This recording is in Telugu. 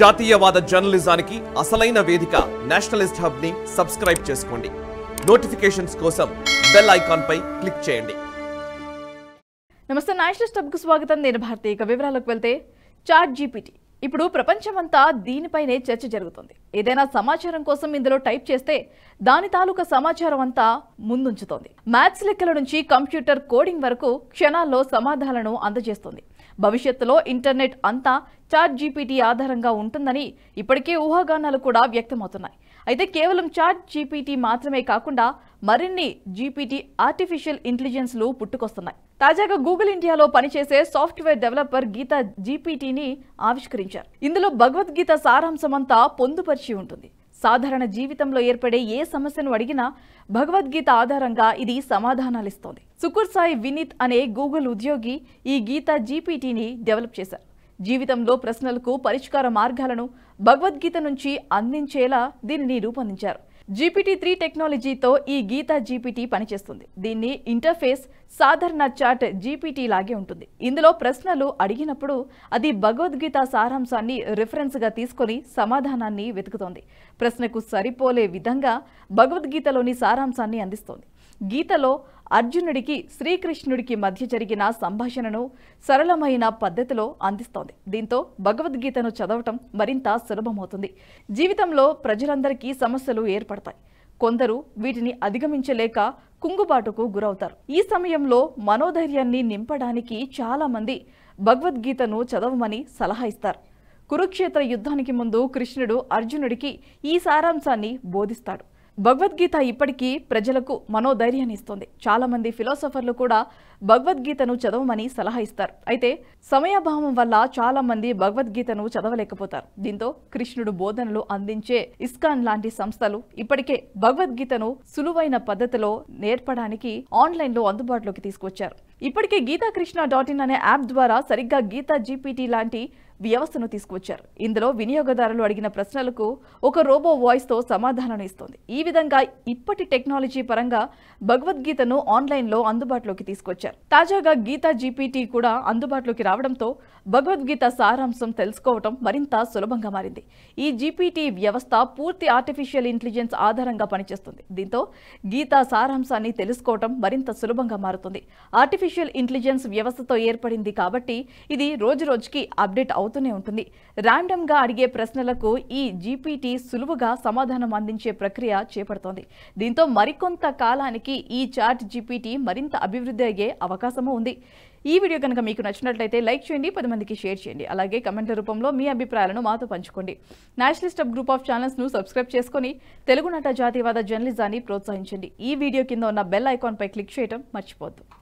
జాతీయవాద జర్నలిజానికి అసలైన వేదిక నేషనలిస్ట్ హబ్ ని సబ్స్క్రైబ్ చేసుకోండి నోటిఫికేషన్స్ కోసం బెల్ ఐకాన్ పై క్లిక్ చేయండి నమస్తే నేషనలిస్ట్ కు స్వాగతం నేను భారతీయ ఇక వివరాలకు వెళ్తే చాట్ జీపీటీ ఇప్పుడు ప్రపంచమంతా దీనిపైనే చర్చ జరుగుతుంది ఏదైనా సమాచారం కోసం ఇందులో టైప్ చేస్తే దాని తాలూకా సమాచారం అంతా ముందుంచుతోంది మ్యాథ్స్ లెక్కల నుంచి కంప్యూటర్ కోడింగ్ వరకు క్షణాల్లో సమాధానాలను అందజేస్తుంది భవిష్యత్తులో ఇంటర్నెట్ అంతా చాట్ జీపీటీ ఆధారంగా ఉంటుందని ఇప్పటికే ఊహాగానాలు కూడా వ్యక్తమవుతున్నాయి అయితే కేవలం చాట్ జీపీటీ మాత్రమే కాకుండా మరిన్ని జీపీటీ ఆర్టిఫిషియల్ ఇంటెలిజెన్స్లు పుట్టుకొస్తున్నాయి తాజాగా గూగుల్ ఇండియాలో పనిచేసే సాఫ్ట్వేర్ డెవలపర్ గీత జీపీటీని ఆవిష్కరించారు ఇందులో భగవద్గీత సారాంశమంతా పొందుపరిచి ఉంటుంది సాధారణ జీవితంలో ఏర్పడే ఏ సమస్యను అడిగినా భగవద్గీత ఆధారంగా ఇది సమాధానాలిస్తోంది సాయి వినీత్ అనే గూగుల్ ఉద్యోగి ఈ గీత జీపీటీని డెవలప్ చేశారు జీవితంలో ప్రశ్నలకు పరిష్కార మార్గాలను భగవద్గీత నుంచి అందించేలా దీనిని రూపొందించారు జీపీటీ త్రీ టెక్నాలజీతో ఈ గీత జీపీటీ పనిచేస్తుంది దీన్ని ఇంటర్ఫేస్ సాధారణ చాట్ జీపీటీ లాగే ఉంటుంది ఇందులో ప్రశ్నలు అడిగినప్పుడు అది భగవద్గీత సారాంశాన్ని రిఫరెన్స్గా తీసుకొని సమాధానాన్ని వెతుకుతోంది ప్రశ్నకు సరిపోలే విధంగా భగవద్గీతలోని సారాంశాన్ని అందిస్తోంది గీతలో అర్జునుడికి శ్రీకృష్ణుడికి మధ్య జరిగిన సంభాషణను సరళమైన పద్ధతిలో అందిస్తోంది దీంతో భగవద్గీతను చదవటం మరింత సులభమవుతుంది జీవితంలో ప్రజలందరికీ సమస్యలు ఏర్పడతాయి కొందరు వీటిని అధిగమించలేక కుంగుబాటుకు గురవుతారు ఈ సమయంలో మనోధైర్యాన్ని నింపడానికి చాలామంది భగవద్గీతను చదవమని సలహా ఇస్తారు కురుక్షేత్ర యుద్ధానికి ముందు కృష్ణుడు అర్జునుడికి ఈ సారాంశాన్ని బోధిస్తాడు భగవద్గీత ఇప్పటికీ ప్రజలకు మనోధైర్యాన్ని ఇస్తుంది చాలామంది ఫిలాసఫర్లు కూడా భగవద్గీతను చదవమని సలహా ఇస్తారు అయితే సమయాభావం వల్ల చాలామంది భగవద్గీతను చదవలేకపోతారు దీంతో కృష్ణుడు బోధనలు అందించే ఇస్కాన్ లాంటి సంస్థలు ఇప్పటికే భగవద్గీతను సులువైన పద్ధతిలో నేర్పడానికి ఆన్లైన్లో అందుబాటులోకి తీసుకొచ్చారు ఇప్పటికే గీతాకృష్ణ డాట్ ఇన్ అనే యాప్ ద్వారా సరిగ్గా గీతా జీపీటీ లాంటి వ్యవస్థను తీసుకువచ్చారు ఇందులో వినియోగదారులు అడిగిన ప్రశ్నలకు ఒక రోబో వాయిస్తో సమాధానం ఇస్తోంది ఈ విధంగా ఇప్పటి టెక్నాలజీ పరంగా భగవద్గీతను ఆన్లైన్లో అందుబాటులోకి తీసుకొచ్చారు తాజాగా గీతా జీపీటీ కూడా అందుబాటులోకి రావడంతో భగవద్గీత సారాంశం తెలుసుకోవటం మరింత సులభంగా మారింది ఈ జీపీటీ వ్యవస్థ పూర్తి ఆర్టిఫిషియల్ ఇంటెలిజెన్స్ ఆధారంగా పనిచేస్తుంది దీంతో గీతా సారాంశాన్ని తెలుసుకోవటం మరింత సులభంగా మారుతుంది ఆర్టిఫిషియల్ ఇంటెలిజెన్స్ వ్యవస్థతో ఏర్పడింది కాబట్టి ఇది రోజు రోజుకి అప్డేట్ అవుతుంది అవుతూనే ఉంటుంది ర్యాండమ్గా అడిగే ప్రశ్నలకు ఈ జీపీటీ సులువుగా సమాధానం అందించే ప్రక్రియ చేపడుతోంది దీంతో మరికొంత కాలానికి ఈ చాట్ జీపీటీ మరింత అభివృద్ధి అయ్యే అవకాశము ఉంది ఈ వీడియో కనుక మీకు నచ్చినట్లయితే లైక్ చేయండి పది మందికి షేర్ చేయండి అలాగే కమెంట్ల రూపంలో మీ అభిప్రాయాలను మాతో పంచుకోండి నేషనలిస్ట్ అప్ గ్రూప్ ఆఫ్ ఛానల్స్ను సబ్స్క్రైబ్ చేసుకుని నట జాతీయవాద జర్నలిజాన్ని ప్రోత్సహించండి ఈ వీడియో కింద ఉన్న బెల్ ఐకాన్పై క్లిక్ చేయడం మర్చిపోద్దు